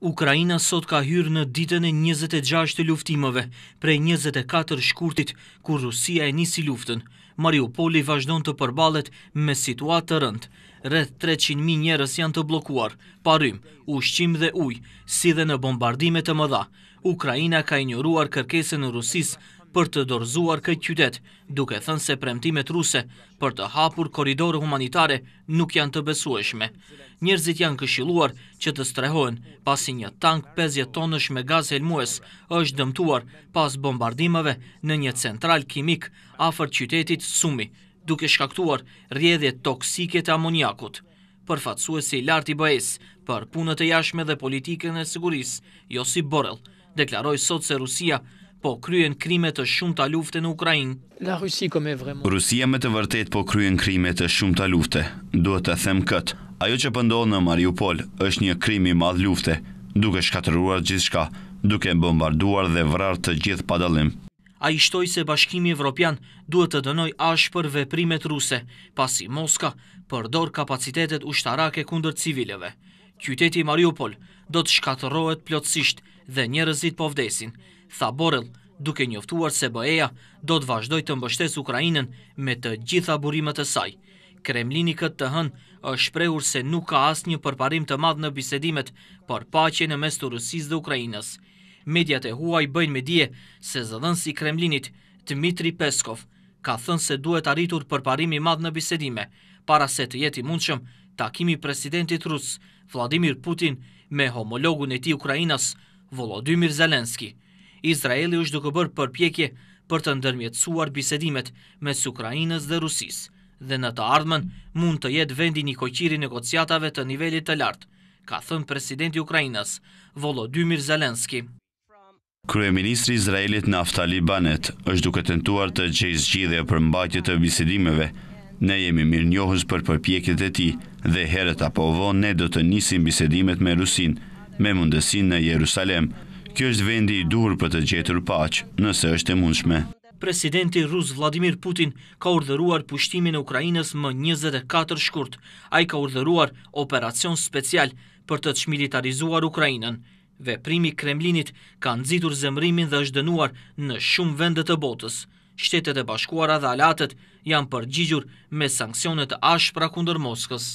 Ukraina sot ka hyrë në ditën e 26 të luftimëve, prej 24 shkurtit, kur Rusia e nisi luftën. Mariupoli vazhdon të përbalet me situatë të rëndë. Rëth 300.000 njerës janë të blokuar, parim, ushqim dhe uj, si dhe në bombardimet të mëdha. Ukraina ka injoruar kërkesën në Rusis për të dorzuar këtë qytet, duke thënë se premtimet ruse për të hapur koridorë humanitare nuk janë të besueshme. Njerëzit janë këshiluar që të strehojnë pasi një tank 50 tonësh me gaz helmues është dëmtuar pas bombardimeve në një central kimik afer qytetit Sumi, duke shkaktuar rjedhje toksike të amoniakut. i Larti Baes për punët e jashme dhe politikën e sigurisë, Josip Borrell, deklaroj sot se Rusia po kryen krime të shumë të lufte në Ukrajin. Rusia me të vërtet po kryen krime të shumë të lufte. Duhet të them këtë, ajo që pëndohë në Mariupol është një krimi madh lufte, duke shkatëruar gjithë shka, duke bombarduar dhe vrar të gjithë padalim. A i shtoj se bashkimi evropian duhet të dënoj ashë për veprimet ruse, pasi Moska përdor kapacitetet ushtarake kundër civileve. Qyteti Mariupol do të shkaterohet plotësisht dhe njërëzit po vdesin, tha Borel, duke njoftuar se BE-ja do të vazhdoj të mbështes Ukrajinën me të gjitha burimet e saj. Kremlini këtë të hën është shprehur se nuk ka asë një përparim të madhë në bisedimet për pache në mes të Rusis dhe Ukrajinës. Mediat e huaj bëjnë me die se zëdhën si Kremlinit, Dmitri Peskov, ka thënë se duhet arritur përparimi madhë në bisedime, para se të jeti mundshëm takimi presidentit Rusë, Vladimir Putin, me homologun e ti Ukrajinës, Volodymyr Zelenski. Izraeli është duke bërë përpjekje për të ndërmjetësuar bisedimet me Ukrajinës dhe Rusisë dhe në të ardhmen mund të jetë vendi një koqiri negociatave të nivelit të lartë, ka thënë presidenti Ukrajinës, Volodymyr Zelenski. Kryeministri Izraelit Naftali Banet është duke tentuar të gjej zgjidhje për mbajtje të bisedimeve. Ne jemi mirë njohës për përpjekjet e ti dhe herët apo vonë ne do të nisim bisedimet me Rusin, me mundësin në Jerusalem, Kjo është vendi i dur për të gjetur paqë, nëse është e mundshme. Presidenti Rus Vladimir Putin ka urdhëruar pushtimin e Ukrajinës më 24 shkurt. A i ka urdhëruar operacion special për të të shmilitarizuar Ukrajinën. Veprimi Kremlinit ka nëzitur zemrimin dhe është dënuar në shumë vendet të botës. Shtetet e bashkuara dhe alatet janë përgjigjur me sankcionet ashpra kunder Moskës.